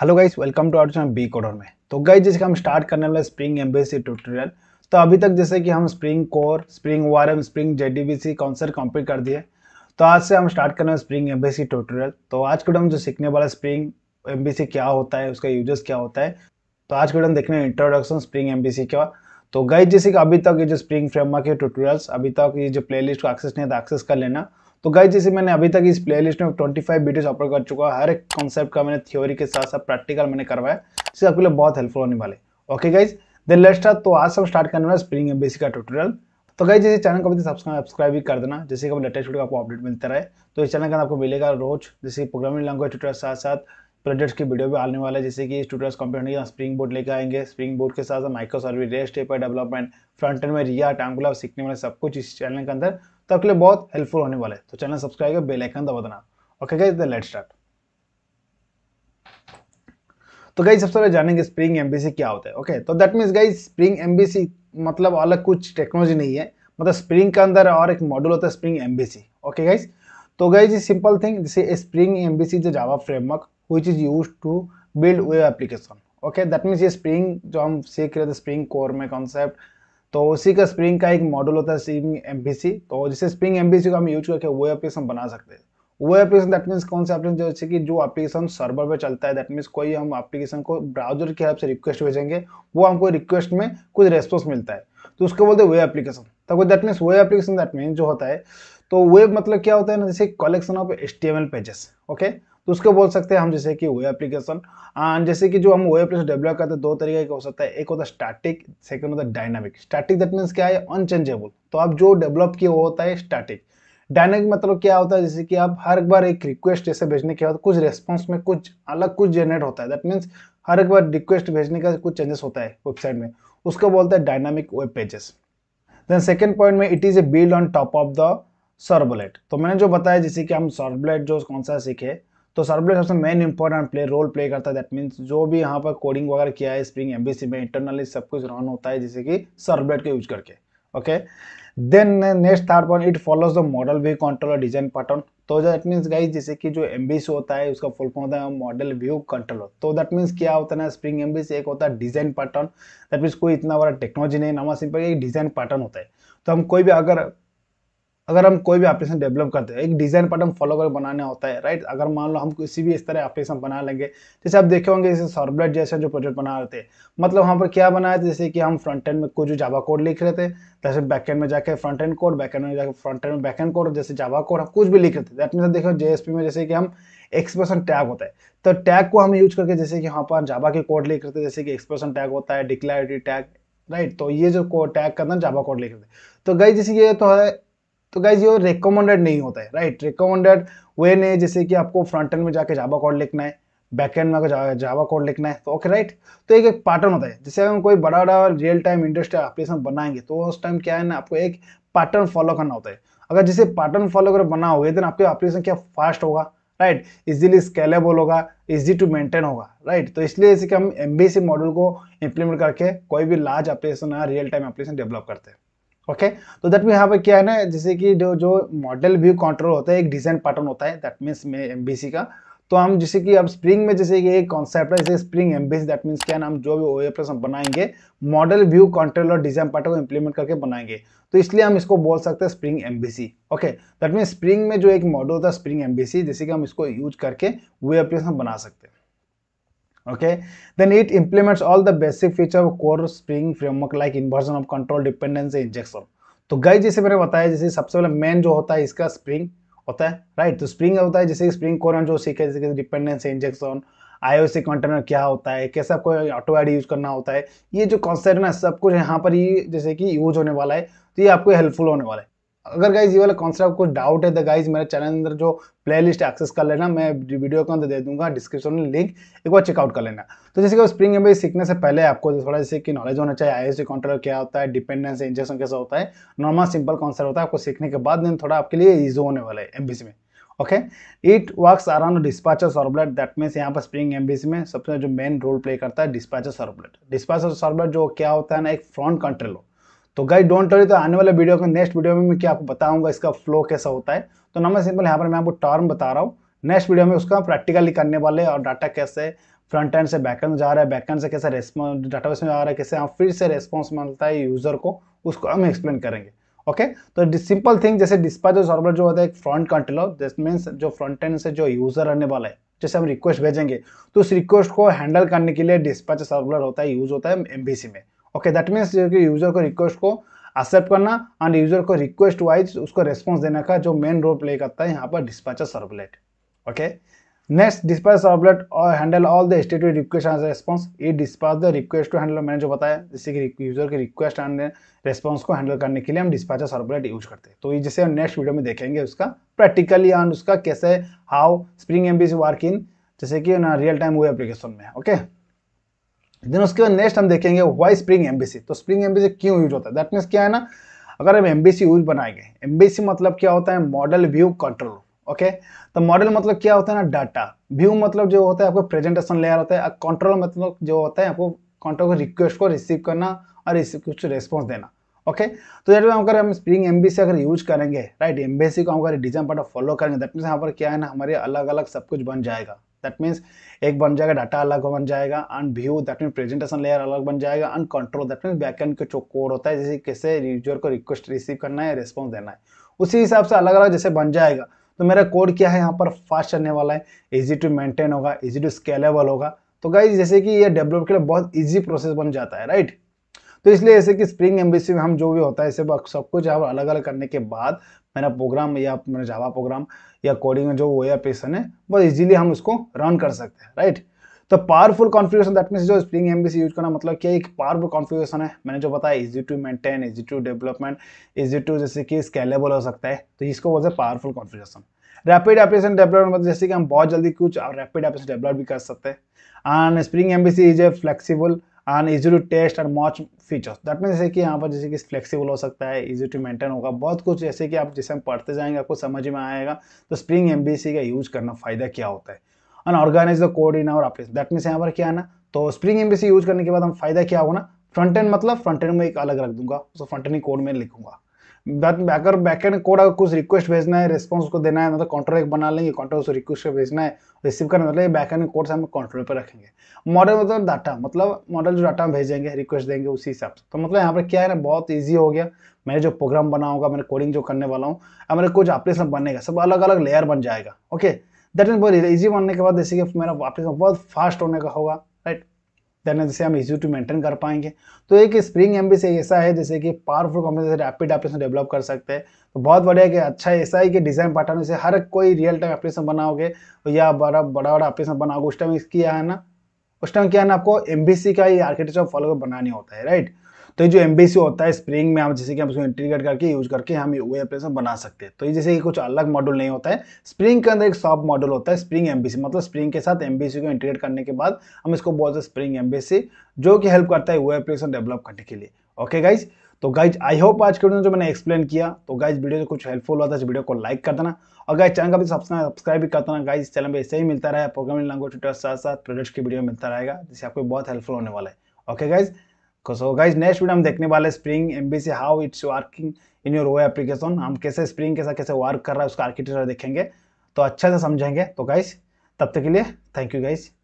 Hello guys welcome to our channel be coder में तो guys जैसे हम स्टार्ट करने वाले स्प्रिंग एम्बेसी ट्यूटोरियल तो अभी तक जैसे कि हम spring core spring M spring JDBC कॉन्सर कंप्लीट कर दिए तो आज से हम स्टार्ट करने वाले स्प्रिंग एम्बेसी ट्यूटोरियल तो आज के हम जो सीखने वाला स्प्रिंग एम क्या होता है उसका यूजेस क्या होता है तो आज के हम देखने इंट्रोडक्शन स्प्रिंग एम का तो गाइज जैसे कि अभी तक ये जो स्प्रिंग फ्रेमवर्क के ट्यूटोरियल्स अभी तक ये जो प्लेलिस्ट को एक्सेस नहीं था एक्सेस तो कर लेना तो गाइज जैसे मैंने अभी तक इस प्लेलिस्ट में 25 वीडियोस अपलोड कर चुका हर एक कॉन्सेप्ट का मैंने थ्योरी के साथ साथ प्रैक्टिकल मैंने करवाया जिससे आपके लिए बहुत हेल्पफुल होने वाले ओके गाइज देन लेट्स तो आज हम स्टार्ट करने वाला स्प्रिंग एमबीसी का ट्यूटोरियल तो गाइज जैसे चैनल को सब्सक्राइब भी कर देना जैसे कि लेटेस्ट वीडियो आपको अपडेट मिलता रहे तो इस चैनल का आपको मिलेगा रोज जैसे प्रोग्रामिंग लैंग्वेज ट्यूटोरियल साथ साथ प्रोजेक्ट्स की वीडियो भी आने वाले जैसे कि ट्यूटर्स कंप्यूटर के स्प्रिंग बोर्ड लेकर आएंगे स्प्रिंग बोर्ड के साथ माइक्रो सर्विस रेस्ट पर डेवलपमेंट फ्रंट एंड में रिया टैंगुलर सीखने वाले सब कुछ इस चैनल के अंदर तो आपके लिए बहुत हेल्पफुल होने वाला है तो चैनल सब्सक्राइब कर बेल आइकन दबा देना ओके गाइस लेट स्टार्ट तो गाइज सबसे पहले जानेंगे स्प्रिंग एमबीसी क्या होता है ओके तो that means guys spring MVC मतलब अलग कुछ टेक्नोलॉजी नहीं है मतलब स्प्रिंग के अंदर और एक मॉड्यूल होता है स्प्रिंग एमबीसी ओके गाइज तो गाइज सिंपल थिंग जैसे स्प्रिंग एमबीसी जो Java framework which is use to build web application okay that means ये स्प्रिंग जो हम सीख रहे थे स्प्रिंग कोर में कॉन्सेप्ट तो उसी का स्प्रिंग का एक मॉडल होता है स्प्रिंग एम तो जिसे स्प्रिंग एम को हम यूज करके वो एप्लीकेशन बना सकते हैं वो एप्लीकेशन दैट मीन्स कौन सा एप्लीकेशन जैसे कि जो एप्लीकेशन सर्वर पे चलता है दैट मीन्स कोई हम एप्लीकेशन को ब्राउजर की हेल्प से रिक्वेस्ट भेजेंगे वो हमको रिक्वेस्ट में कुछ रेस्पॉन्स मिलता है तो उसको बोलते हैं वे एप्लीकेशन तो that means web application that means जो होता है तो वेब मतलब क्या होता है ना जैसे कलेक्शन ऑफ एस पेजेस ओके तो उसको बोल सकते हैं हम जैसे कि वो एप्लीकेशन जैसे कि जो हम वो एप्लीकेशन डेवलप करते हैं दो तरीके का हो सकता है एक होता है स्टैटिक सेकंड होता है डायनामिक स्टैटिक दैट मीन्स क्या है अनचेंजेबल तो आप जो डेवलप किए वो होता है स्टैटिक डायनामिक मतलब क्या होता है जैसे कि आप हर बार एक रिक्वेस्ट जैसे भेजने के बाद कुछ रेस्पॉन्स में कुछ अलग कुछ जनरेट होता है दैट मीन्स हर एक बार रिक्वेस्ट भेजने का कुछ चेंजेस होता है वेबसाइट में उसको बोलते हैं dynamic web pages then second point में it is a build on top of the servlet तो मैंने जो बताया जैसे कि हम सर्वलेट जो कौन सा सीखे तो सर्वलेट सबसे main important play role play करता है दैट मीन्स जो भी यहाँ पर कोडिंग वगैरह किया है स्प्रिंग एमबीसी में इंटरनली सब कुछ रन होता है जैसे कि सर्वलेट को यूज करके okay then next third point it follows the model view controller design pattern तो दैट मीन्स गाइज जैसे कि जो एमबीसी होता है उसका फुल फॉर्म होता है मॉडल व्यू कंट्रोलर तो दैट मीन्स क्या होता है ना स्प्रिंग एमबीसी एक होता है डिजाइन पैटर्न दैट मीन्स कोई इतना बड़ा टेक्नोलॉजी नहीं नामा सिंपल एक डिजाइन पैटर्न होता है तो हम कोई भी अगर अगर हम कोई भी एप्लीकेशन डेवलप करते हैं एक डिज़ाइन हम फॉलो कर बनाना होता है राइट अगर मान लो हम किसी भी इस तरह एप्लीकेशन बना लेंगे जैसे आप देखे होंगे जैसे सॉर्बलेट जैसे जो प्रोजेक्ट बना रहे थे मतलब वहाँ पर क्या बनाया था जैसे कि हम फ्रंट एंड में कुछ जावा कोड लिख रहे थे जैसे बैक एंड में जाकर front end code back end में जाकर फ्रंट एंड में बैक एंड कोड जैसे जावा कोड हम कुछ भी लिख रहे थे दैट मीन देखो जेएसपी में जैसे कि हम एक्सप्रेशन टैग होता है तो टैग को हम यूज करके जैसे कि वहाँ पर जावा के कोड लिख रहे थे जैसे कि एक्सप्रेशन टैग होता है डिक्लेरिटी टैग राइट तो ये जो टैग करना जावा कोड लिख रहे थे तो गई जैसे ये तो है तो गाइज ये रिकमेंडेड नहीं होता है राइट रिकमेंडेड वे नहीं जैसे कि आपको फ्रंट एंड में जाके जावा कोड लिखना है बैक एंड में जावा कोड लिखना है तो ओके राइट तो एक एक पैटर्न होता है जैसे हम कोई बड़ा बड़ा रियल टाइम इंडस्ट्रियल एप्लीकेशन बनाएंगे तो उस टाइम क्या है ना आपको एक पैटर्न फॉलो करना होता है अगर जैसे पैटर्न फॉलो बना बनाओगे देन आपके एप्लीकेशन क्या फास्ट होगा राइट इजीली स्केलेबल होगा इजी टू मेंटेन होगा राइट तो इसलिए जैसे कि हम एम मॉडल को इम्प्लीमेंट करके कोई भी लार्ज एप्लीकेशन या रियल टाइम एप्लीकेशन डेवलप करते हैं ओके तो दैट मीन यहाँ पे क्या है ना जैसे कि जो जो मॉडल व्यू कंट्रोल होता है एक डिजाइन पैटर्न होता है दैट मीन्स एम का तो हम जैसे कि अब स्प्रिंग में जैसे कि एक कॉन्सेप्ट है जैसे spring M B that means क्या हम जो भी ओ एप्लस हम बनाएंगे मॉडल व्यू कंट्रोल और डिजाइन पैटर्न को इम्प्लीमेंट करके बनाएंगे तो इसलिए हम इसको बोल सकते हैं spring C okay that means spring में जो एक मॉडल होता है स्प्रिंग सी जैसे कि हम इसको यूज करके वे एप्लीकेशन बना सकते हैं okay then it implements all the basic feature of core spring framework like inversion of control dependency injection तो गई जैसे मैंने बताया जैसे सबसे पहले मेन जो होता है इसका स्प्रिंग होता है राइट तो स्प्रिंग होता है जैसे स्प्रिंग कोर जो सीखे जैसे डिपेंडेंसी इंजेक्शन आईओसी कंटेनर क्या होता है कैसे आपको ऑटो एड यूज करना होता है ये जो कॉन्सेप्ट ना सब कुछ यहाँ पर ही जैसे कि यूज होने वाला है तो ये आपको हेल्पफुल होने वाला है अगर गाइज ये वाला कॉन्सेप्ट आपको डाउट है तो गाइज मेरे चैनल अंदर जो प्लेलिस्ट एक्सेस कर लेना मैं वीडियो के अंदर दे दूंगा डिस्क्रिप्शन में लिंक एक बार चेकआउट कर लेना तो जैसे कि स्प्रिंग एम्बे सीखने से पहले आपको थोड़ा जैसे कि नॉलेज होना चाहिए आई एस कंट्रोलर क्या होता है डिपेंडेंस इंजेक्शन कैसा होता है नॉर्मल सिंपल कॉन्सेप्ट होता है आपको सीखने के बाद दिन थोड़ा आपके लिए ईजी होने वाला है एम में okay it works around dispatcher servlet that means यहाँ पर स्प्रिंग एम में सबसे जो मेन रोल प्ले करता है डिस्पैचर सर्वलेट डिस्पैचर सर्वलेट जो क्या होता है ना एक फ्रंट कंट्रोलर तो गाइस डोंट वरी तो आने वाले वीडियो के नेक्स्ट वीडियो में मैं क्या आपको बताऊंगा इसका फ्लो कैसा होता है तो नंबर सिंपल यहाँ पर मैं आपको टर्म बता रहा हूँ नेक्स्ट वीडियो में उसका प्रैक्टिकली करने वाले और डाटा कैसे फ्रंट एंड से बैक एंड जा रहा है बैक एंड से कैसे रेस्पॉन्स डाटाबेस में जा रहा है कैसे हम फिर से रेस्पॉन्स मिलता है यूज़र को उसको हम एक्सप्लेन करेंगे ओके तो सिंपल थिंग जैसे डिस्पैचर सर्वर जो होता है एक फ्रंट कंट्रोलर दिस मीन्स जो फ्रंट एंड से जो यूज़र रहने वाला है जैसे हम रिक्वेस्ट भेजेंगे तो उस रिक्वेस्ट को हैंडल करने के लिए डिस्पैचर सर्वर होता है यूज़ होता है एम में ओके दैट मीन्स यूजर को रिक्वेस्ट को एक्सेप्ट करना एंड यूजर को रिक्वेस्ट वाइज उसको रेस्पॉन्स देने का जो मेन रोल प्ले करता है यहाँ पर dispatcher servlet okay next dispatch servlet और हैंडल ऑल द एस्टेटिव रिक्वेस्ट एंड रेस्पॉन्स ये dispatch the request to handle मैंने जो बताया जैसे कि यूजर की रिक्वेस्ट एंड रेस्पॉन्स को हैंडल करने के लिए हम डिस्पैचर सर्वलेट यूज करते हैं तो ये जैसे हम नेक्स्ट वीडियो में देखेंगे उसका प्रैक्टिकली एंड उसका कैसे how spring M work in जैसे कि रियल टाइम वे एप्लीकेशन में ओके okay? देन उसके बाद नेक्स्ट हम देखेंगे वाई स्प्रिंग एमबीसी तो स्प्रिंग एमबीसी क्यों यूज होता है दैट मीन्स क्या है ना अगर हम एमबीसी यूज बनाएंगे एमबीसी मतलब क्या होता है मॉडल व्यू कंट्रोल ओके तो मॉडल मतलब क्या होता है ना डाटा व्यू मतलब जो होता है आपको प्रेजेंटेशन लेयर होता है कंट्रोल मतलब जो होता है आपको कंट्रोल को रिक्वेस्ट को रिसीव करना और कुछ रिस्पॉन्स देना ओके तो जैसे हम अगर हम स्प्रिंग एमबीसी अगर यूज करेंगे राइट एमबीसी को हम अगर डिजाइन पार्ट फॉलो करेंगे दैट मीन्स यहाँ पर क्या है ना हमारे अलग अलग सब कुछ बन जाएगा दैट मीन्स एक बन जाएगा डाटा अलग बन जाएगा and view that mean presentation layer अलग बन जाएगा and control that mean end का जो कोड होता है जैसे कैसे यूजर को रिक्वेस्ट रिसीव करना है रिस्पॉन्स देना है उसी हिसाब से अलग अलग जैसे बन जाएगा तो मेरा कोड क्या है यहाँ पर फास्ट चलने वाला है ईजी टू मेंटेन होगा ईजी टू स्केलेबल होगा तो गाइज जैसे कि ये डेवलप के लिए बहुत ईजी प्रोसेस बन जाता है राइट तो इसलिए जैसे कि स्प्रिंग एम्बेसी में हम जो भी होता है सब सब कुछ अलग अलग करने के बाद मेरा प्रोग्राम या मेरा जावा प्रोग्राम या कोडिंग में जो वो पेशन है बहुत इजीली हम उसको रन कर सकते हैं राइट तो पावरफुल कॉन्फ़िगरेशन दैट मीन जो स्प्रिंग एम यूज करना मतलब क्या एक पावरफुल कॉन्फ़िगरेशन है मैंने जो बताया easy to maintain easy to development easy to जैसे कि स्केलेबल हो सकता है तो इसको बोलते हैं powerful configuration rapid application development मतलब जैसे कि हम बहुत जल्दी कुछ रैपिड एप्लीकेशन डेवलप भी कर सकते हैं and spring M is a flexible and easy to test and mock features that mean जैसे कि यहाँ पर जैसे कि फ्लेक्सिबल हो सकता है इजी टू मेंटेन होगा बहुत कुछ जैसे कि आप जैसे हम पढ़ते जाएंगे आपको समझ में आएगा तो स्प्रिंग एम का यूज़ करना फ़ायदा क्या होता है and organize the code in our office that means यहाँ पर क्या है ना तो स्प्रिंग एम यूज़ करने के बाद हम फायदा क्या होगा ना फ्रंट एंड मतलब फ्रंट एंड में एक अलग रख दूंगा उसको फ्रंट एंड कोड में लिखूंगा अगर बैकेंड कोड अगर कुछ रिक्वेस्ट भेजना है रिस्पॉन्स को देना है मतलब कंट्रोल एक बना लेंगे कंट्रोल उसको रिक्वेस्ट भेजना है रिसीव करना मतलब ये बैकेंड कोड हम कंट्रोल पर रखेंगे मॉडल मतलब डाटा मतलब मॉडल जो डाटा हम भेजेंगे रिक्वेस्ट देंगे उसी हिसाब से तो मतलब यहाँ पर क्या है ना बहुत ईजी हो गया मैंने जो प्रोग्राम बनाऊंगा मैंने कोडिंग जो करने वाला हूँ मेरे कुछ एप्लीकेशन बनेगा सब अलग अलग लेयर बन जाएगा ओके दैट इज बहुत ईजी बनने के बाद जैसे कि मेरा एप्लीकेशन बहुत फास्ट होने का होगा देन जैसे हम इजी टू मेंटेन कर पाएंगे तो एक स्प्रिंग एम से ऐसा है जैसे कि पावरफुल कंपनी से रैपिड एप्लीकेशन डेवलप कर सकते हैं तो बहुत बढ़िया कि अच्छा ऐसा है कि डिज़ाइन पैटर्न से हर कोई रियल टाइम एप्लीकेशन बनाओगे या बड़ा बड़ा बड़ा एप्लीकेशन बनाओगे उस टाइम इसकी है ना उस टाइम क्या है ना आपको एम का ही आर्किटेक्चर फॉलो बनानी होता है राइट तो ये जो एम्बेसी होता है स्प्रिंग में हम जैसे कि हम उसको इंटीग्रेट करके यूज करके हम वे एप्लीकेशन बना सकते हैं तो ये जैसे कि कुछ अलग मॉडल नहीं होता है स्प्रिंग के अंदर एक सब मॉडल होता है स्प्रिंग एम्बेसी मतलब स्प्रिंग के साथ एम्बेसी को इंटीग्रेट करने के बाद हम इसको बोलते हैं स्प्रिंग एम्बेसी जो कि हेल्प करता है वे एप्लीकेशन डेवलप करने के लिए ओके गाइज़ तो गाइज आई होप आज के वीडियो में जो मैंने एक्सप्लेन किया तो गाइज वीडियो से कुछ हेल्पफुल होता है इस वीडियो को लाइक कर देना और गाइज चैनल का भी सब्सक्राइब भी कर देना गाइज चैनल में ऐसे ही मिलता रहा है प्रोग्रामिंग लैंग्वेज ट्विटर साथ साथ प्रोडक्ट की वीडियो मिलता रहेगा जिससे आपको बहुत हेल्पफुल होने वाला है okay guys so guys next video हम देखने वाले spring M V C how it's working in your way application हम कैसे स्प्रिंग के साथ कैसे वर्क कर रहा है उसका आर्किटेक्चर देखेंगे तो अच्छे से समझेंगे तो गाइज तब तक के लिए थैंक यू गाइज़